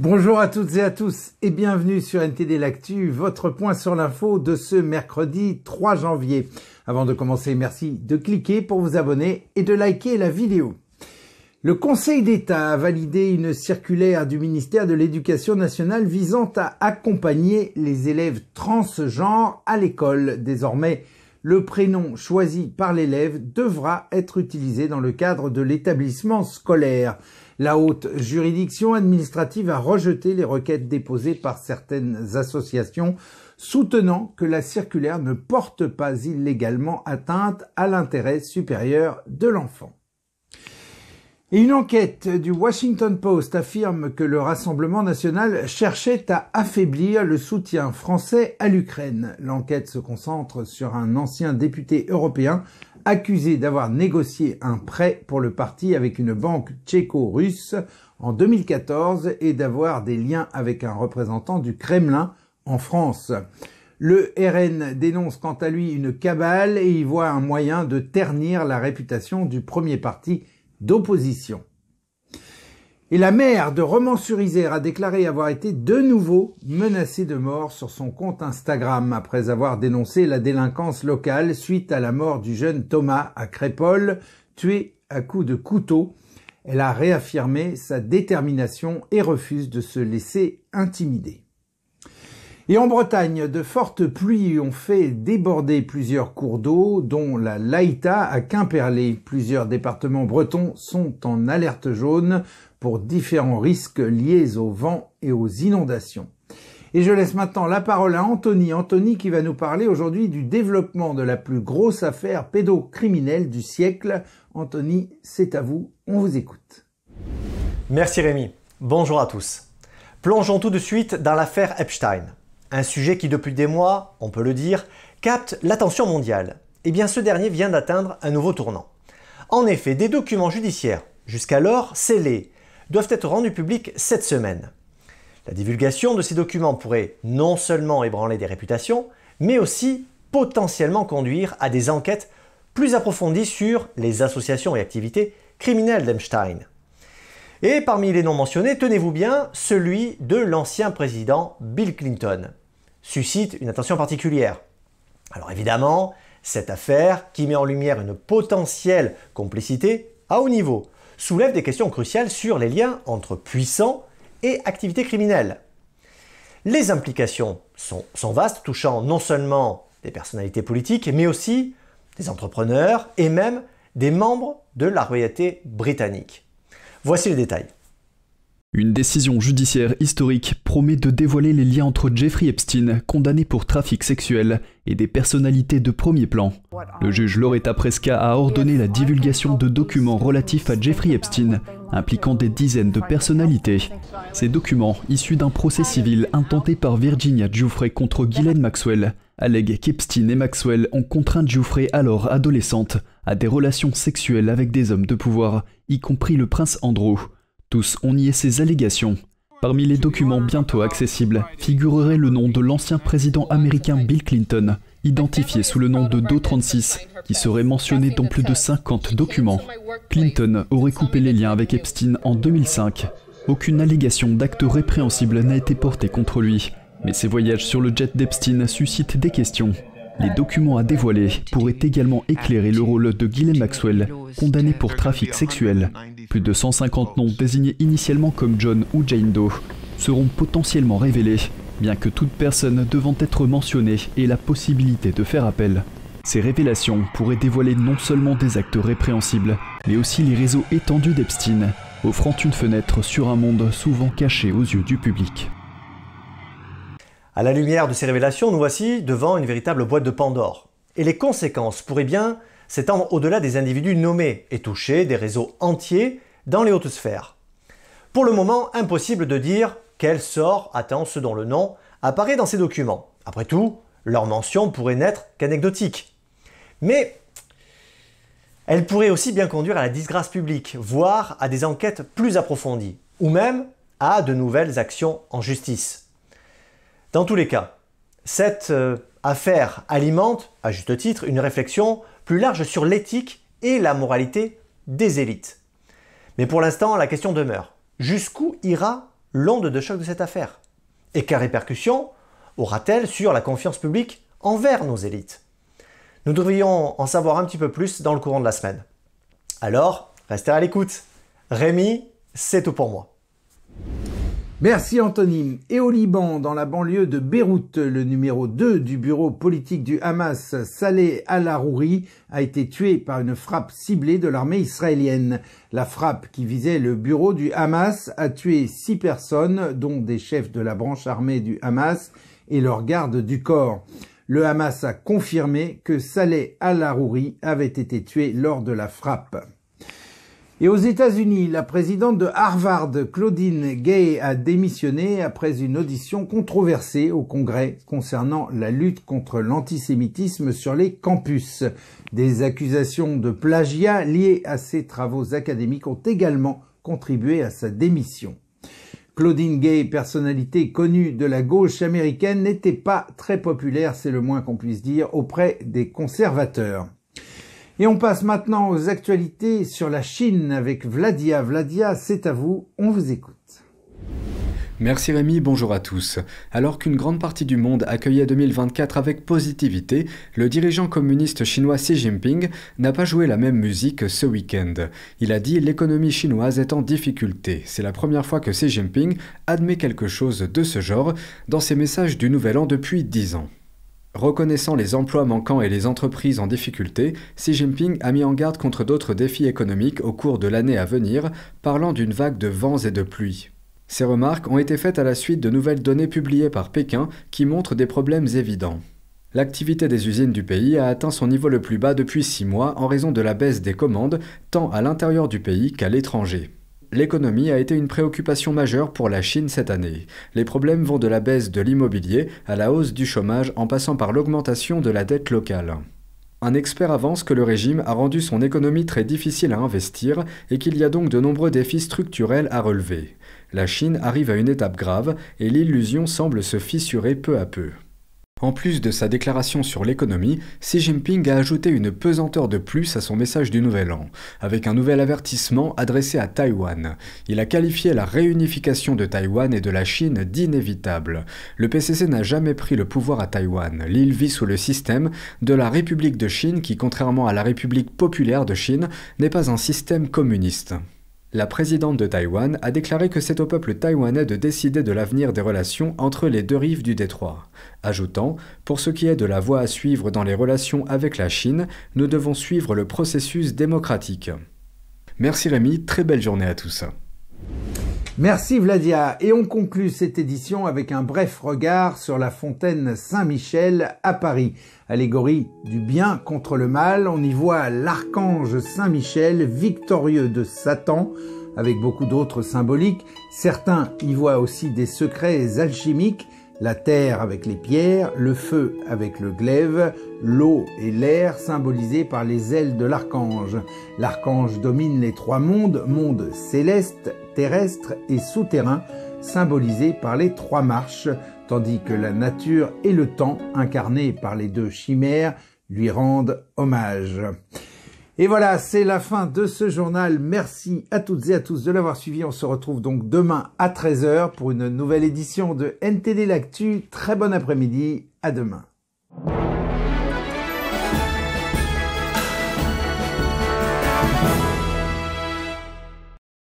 Bonjour à toutes et à tous et bienvenue sur NTD L'Actu, votre point sur l'info de ce mercredi 3 janvier. Avant de commencer, merci de cliquer pour vous abonner et de liker la vidéo. Le Conseil d'État a validé une circulaire du ministère de l'Éducation nationale visant à accompagner les élèves transgenres à l'école. Désormais, le prénom choisi par l'élève devra être utilisé dans le cadre de l'établissement scolaire. La haute juridiction administrative a rejeté les requêtes déposées par certaines associations soutenant que la circulaire ne porte pas illégalement atteinte à l'intérêt supérieur de l'enfant une enquête du Washington Post affirme que le Rassemblement national cherchait à affaiblir le soutien français à l'Ukraine. L'enquête se concentre sur un ancien député européen accusé d'avoir négocié un prêt pour le parti avec une banque tchéco-russe en 2014 et d'avoir des liens avec un représentant du Kremlin en France. Le RN dénonce quant à lui une cabale et y voit un moyen de ternir la réputation du premier parti d'opposition. Et la mère de Romans-sur-Isère a déclaré avoir été de nouveau menacée de mort sur son compte Instagram après avoir dénoncé la délinquance locale suite à la mort du jeune Thomas à Crépol, tué à coups de couteau. Elle a réaffirmé sa détermination et refuse de se laisser intimider. Et en Bretagne, de fortes pluies ont fait déborder plusieurs cours d'eau, dont la Laïta à Quimperlé. Plusieurs départements bretons sont en alerte jaune pour différents risques liés aux vents et aux inondations. Et je laisse maintenant la parole à Anthony. Anthony qui va nous parler aujourd'hui du développement de la plus grosse affaire pédocriminelle du siècle. Anthony, c'est à vous, on vous écoute. Merci Rémi. Bonjour à tous. Plongeons tout de suite dans l'affaire Epstein. Un sujet qui depuis des mois, on peut le dire, capte l'attention mondiale. Et eh bien ce dernier vient d'atteindre un nouveau tournant. En effet, des documents judiciaires, jusqu'alors scellés, doivent être rendus publics cette semaine. La divulgation de ces documents pourrait non seulement ébranler des réputations, mais aussi potentiellement conduire à des enquêtes plus approfondies sur les associations et activités criminelles d'Emstein. Et parmi les noms mentionnés, tenez-vous bien, celui de l'ancien président Bill Clinton suscite une attention particulière. Alors évidemment, cette affaire, qui met en lumière une potentielle complicité à haut niveau, soulève des questions cruciales sur les liens entre puissants et activités criminelles. Les implications sont vastes, touchant non seulement des personnalités politiques, mais aussi des entrepreneurs et même des membres de la royauté britannique. Voici les détails. Une décision judiciaire historique promet de dévoiler les liens entre Jeffrey Epstein, condamné pour trafic sexuel, et des personnalités de premier plan. Le juge Loretta Presca a ordonné la divulgation de documents relatifs à Jeffrey Epstein, impliquant des dizaines de personnalités. Ces documents, issus d'un procès civil intenté par Virginia Giuffre contre Ghislaine Maxwell, allèguent qu'Epstein et Maxwell ont contraint Giuffre, alors adolescente, à des relations sexuelles avec des hommes de pouvoir, y compris le prince Andrew. Tous ont nié ces allégations. Parmi les documents bientôt accessibles figurerait le nom de l'ancien président américain Bill Clinton, identifié sous le nom de Doe 36, qui serait mentionné dans plus de 50 documents. Clinton aurait coupé les liens avec Epstein en 2005. Aucune allégation d'acte répréhensible n'a été portée contre lui, mais ses voyages sur le jet d'Epstein suscitent des questions. Les documents à dévoiler pourraient également éclairer le rôle de Ghislaine Maxwell, condamné pour trafic sexuel. Plus de 150 noms désignés initialement comme John ou Jane Doe seront potentiellement révélés, bien que toute personne devant être mentionnée ait la possibilité de faire appel. Ces révélations pourraient dévoiler non seulement des actes répréhensibles, mais aussi les réseaux étendus d'Epstein, offrant une fenêtre sur un monde souvent caché aux yeux du public. À la lumière de ces révélations, nous voici devant une véritable boîte de Pandore. Et les conséquences pourraient bien s'étendre au-delà des individus nommés et touchés des réseaux entiers dans les hautes sphères. Pour le moment, impossible de dire quel sort attend ceux dont le nom apparaît dans ces documents. Après tout, leur mention pourrait n'être qu'anecdotique. Mais elle pourrait aussi bien conduire à la disgrâce publique, voire à des enquêtes plus approfondies, ou même à de nouvelles actions en justice. Dans tous les cas, cette euh, affaire alimente, à juste titre, une réflexion plus large sur l'éthique et la moralité des élites. Mais pour l'instant, la question demeure. Jusqu'où ira l'onde de choc de cette affaire Et quelle répercussions aura-t-elle sur la confiance publique envers nos élites Nous devrions en savoir un petit peu plus dans le courant de la semaine. Alors, restez à l'écoute. Rémi, c'est tout pour moi. Merci Anthony. Et au Liban, dans la banlieue de Beyrouth, le numéro 2 du bureau politique du Hamas, Saleh al-Arouri, a été tué par une frappe ciblée de l'armée israélienne. La frappe qui visait le bureau du Hamas a tué six personnes, dont des chefs de la branche armée du Hamas et leurs gardes du corps. Le Hamas a confirmé que Saleh al-Arouri avait été tué lors de la frappe. Et aux États-Unis, la présidente de Harvard, Claudine Gay, a démissionné après une audition controversée au Congrès concernant la lutte contre l'antisémitisme sur les campus. Des accusations de plagiat liées à ses travaux académiques ont également contribué à sa démission. Claudine Gay, personnalité connue de la gauche américaine, n'était pas très populaire, c'est le moins qu'on puisse dire, auprès des conservateurs. Et on passe maintenant aux actualités sur la Chine avec Vladia. Vladia, c'est à vous, on vous écoute. Merci Rémi, bonjour à tous. Alors qu'une grande partie du monde accueillait 2024 avec positivité, le dirigeant communiste chinois Xi Jinping n'a pas joué la même musique ce week-end. Il a dit l'économie chinoise est en difficulté. C'est la première fois que Xi Jinping admet quelque chose de ce genre dans ses messages du Nouvel An depuis 10 ans. Reconnaissant les emplois manquants et les entreprises en difficulté, Xi Jinping a mis en garde contre d'autres défis économiques au cours de l'année à venir, parlant d'une vague de vents et de pluies. Ces remarques ont été faites à la suite de nouvelles données publiées par Pékin qui montrent des problèmes évidents. L'activité des usines du pays a atteint son niveau le plus bas depuis six mois en raison de la baisse des commandes, tant à l'intérieur du pays qu'à l'étranger. L'économie a été une préoccupation majeure pour la Chine cette année. Les problèmes vont de la baisse de l'immobilier à la hausse du chômage en passant par l'augmentation de la dette locale. Un expert avance que le régime a rendu son économie très difficile à investir et qu'il y a donc de nombreux défis structurels à relever. La Chine arrive à une étape grave et l'illusion semble se fissurer peu à peu. En plus de sa déclaration sur l'économie, Xi Jinping a ajouté une pesanteur de plus à son message du Nouvel An, avec un nouvel avertissement adressé à Taïwan. Il a qualifié la réunification de Taïwan et de la Chine d'inévitable. Le PCC n'a jamais pris le pouvoir à Taïwan. L'île vit sous le système de la République de Chine qui, contrairement à la République populaire de Chine, n'est pas un système communiste. La présidente de Taïwan a déclaré que c'est au peuple taïwanais de décider de l'avenir des relations entre les deux rives du détroit, ajoutant Pour ce qui est de la voie à suivre dans les relations avec la Chine, nous devons suivre le processus démocratique. Merci Rémi, très belle journée à tous. Merci Vladia. Et on conclut cette édition avec un bref regard sur la fontaine Saint-Michel à Paris. Allégorie du bien contre le mal, on y voit l'archange Saint-Michel victorieux de Satan avec beaucoup d'autres symboliques. Certains y voient aussi des secrets alchimiques la terre avec les pierres, le feu avec le glaive, l'eau et l'air symbolisés par les ailes de l'archange. L'archange domine les trois mondes, monde céleste, terrestre et souterrain, symbolisés par les trois marches, tandis que la nature et le temps, incarnés par les deux chimères, lui rendent hommage. Et voilà, c'est la fin de ce journal. Merci à toutes et à tous de l'avoir suivi. On se retrouve donc demain à 13h pour une nouvelle édition de NTD L'Actu. Très bon après-midi. À demain.